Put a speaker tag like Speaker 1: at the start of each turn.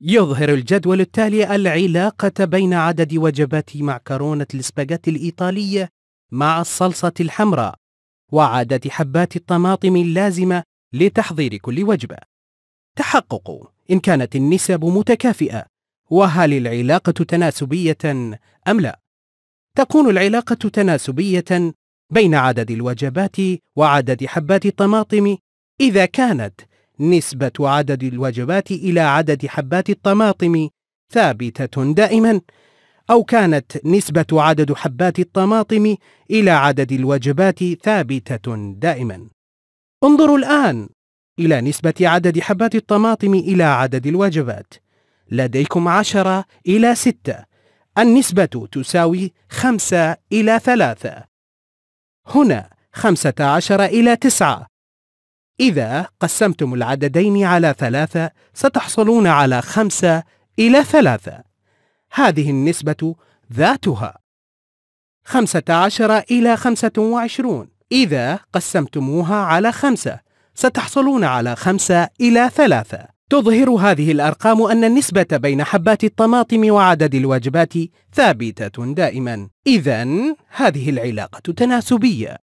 Speaker 1: يظهر الجدول
Speaker 2: التالي العلاقة بين عدد وجبات معكرونة السباجيتي الإيطالية مع الصلصة الحمراء وعدد حبات الطماطم اللازمة لتحضير كل وجبة. تحقق إن كانت النسب متكافئة وهل العلاقة تناسبية أم لا؟ تكون العلاقة تناسبية بين عدد الوجبات وعدد حبات الطماطم إذا كانت نسبة عدد الوجبات إلى عدد حبات الطماطم ثابتة دائما أو كانت نسبة عدد حبات الطماطم إلى عدد الوجبات ثابتة دائما انظروا الآن إلى نسبة عدد حبات الطماطم إلى عدد الوجبات لديكم عشرة إلى ستة النسبة تساوي خمسة إلى ثلاثة هنا خمسة عشر إلى تسعة إذا قسمتم العددين على ثلاثة ستحصلون على خمسة إلى ثلاثة هذه النسبة ذاتها خمسة عشر إلى خمسة وعشرون إذا قسمتموها على خمسة ستحصلون على خمسة إلى ثلاثة تظهر هذه الأرقام أن النسبة بين حبات الطماطم وعدد الوجبات ثابتة دائما إذا هذه
Speaker 1: العلاقة تناسبية